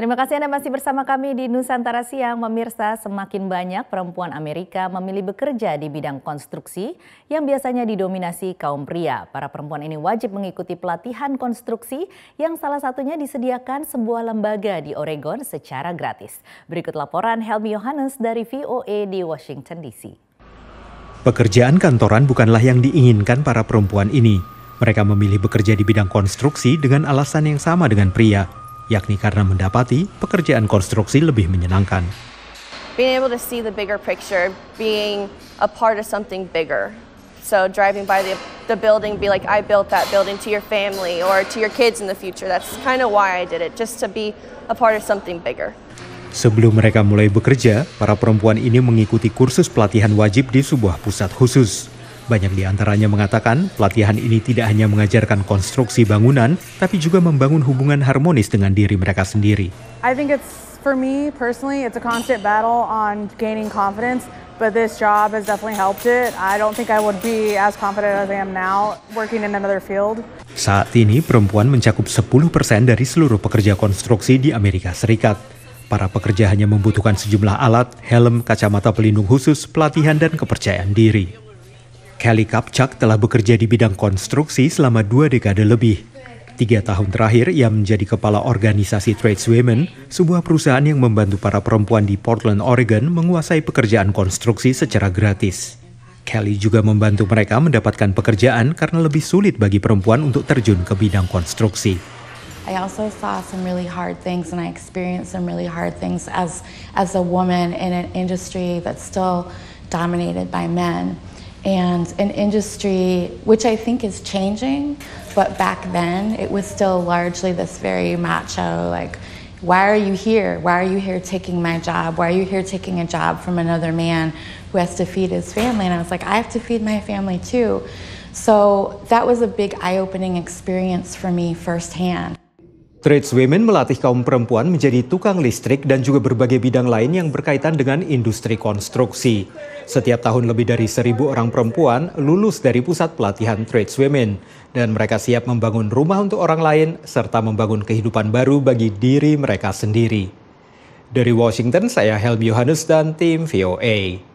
Terima kasih Anda masih bersama kami di Nusantara Siang. Memirsa, semakin banyak perempuan Amerika memilih bekerja di bidang konstruksi yang biasanya didominasi kaum pria. Para perempuan ini wajib mengikuti pelatihan konstruksi yang salah satunya disediakan sebuah lembaga di Oregon secara gratis. Berikut laporan Helmi Yohanes dari VOA e di Washington DC. Pekerjaan kantoran bukanlah yang diinginkan para perempuan ini. Mereka memilih bekerja di bidang konstruksi dengan alasan yang sama dengan pria, yakni karena mendapati pekerjaan konstruksi lebih menyenangkan. Being able to see the bigger picture, being a part of something bigger. So driving by the, the building, be like, I built that building to your family or to your kids in the future. That's kind of why I did it, just to be a part of something bigger. Sebelum mereka mulai bekerja, para perempuan ini mengikuti kursus pelatihan wajib di sebuah pusat khusus. Banyak di antaranya mengatakan pelatihan ini tidak hanya mengajarkan konstruksi bangunan, tapi juga membangun hubungan harmonis dengan diri mereka sendiri. I think it's for me personally, it's a constant battle on gaining confidence. But this job has definitely helped it. I don't think I would be as confident as I am now working in another field. Saat ini, perempuan mencakup 10% dari seluruh pekerja konstruksi di Amerika Serikat. Para pekerja hanya membutuhkan sejumlah alat, helm, kacamata pelindung khusus, pelatihan, dan kepercayaan diri. Kelly Kapchak telah bekerja di bidang konstruksi selama dua dekade lebih. Tiga tahun terakhir, ia menjadi kepala organisasi Tradeswomen, sebuah perusahaan yang membantu para perempuan di Portland, Oregon menguasai pekerjaan konstruksi secara gratis. Kelly juga membantu mereka mendapatkan pekerjaan karena lebih sulit bagi perempuan untuk terjun ke bidang konstruksi. I also saw some really hard things and I experienced some really hard things as as a woman in an industry that's still dominated by men. and an industry which I think is changing, but back then it was still largely this very macho, like, why are you here? Why are you here taking my job? Why are you here taking a job from another man who has to feed his family? And I was like, I have to feed my family too. So that was a big eye opening experience for me firsthand. Women melatih kaum perempuan menjadi tukang listrik dan juga berbagai bidang lain yang berkaitan dengan industri konstruksi. Setiap tahun lebih dari seribu orang perempuan lulus dari pusat pelatihan Women dan mereka siap membangun rumah untuk orang lain serta membangun kehidupan baru bagi diri mereka sendiri. Dari Washington, saya Helmi Yohanes dan tim VOA.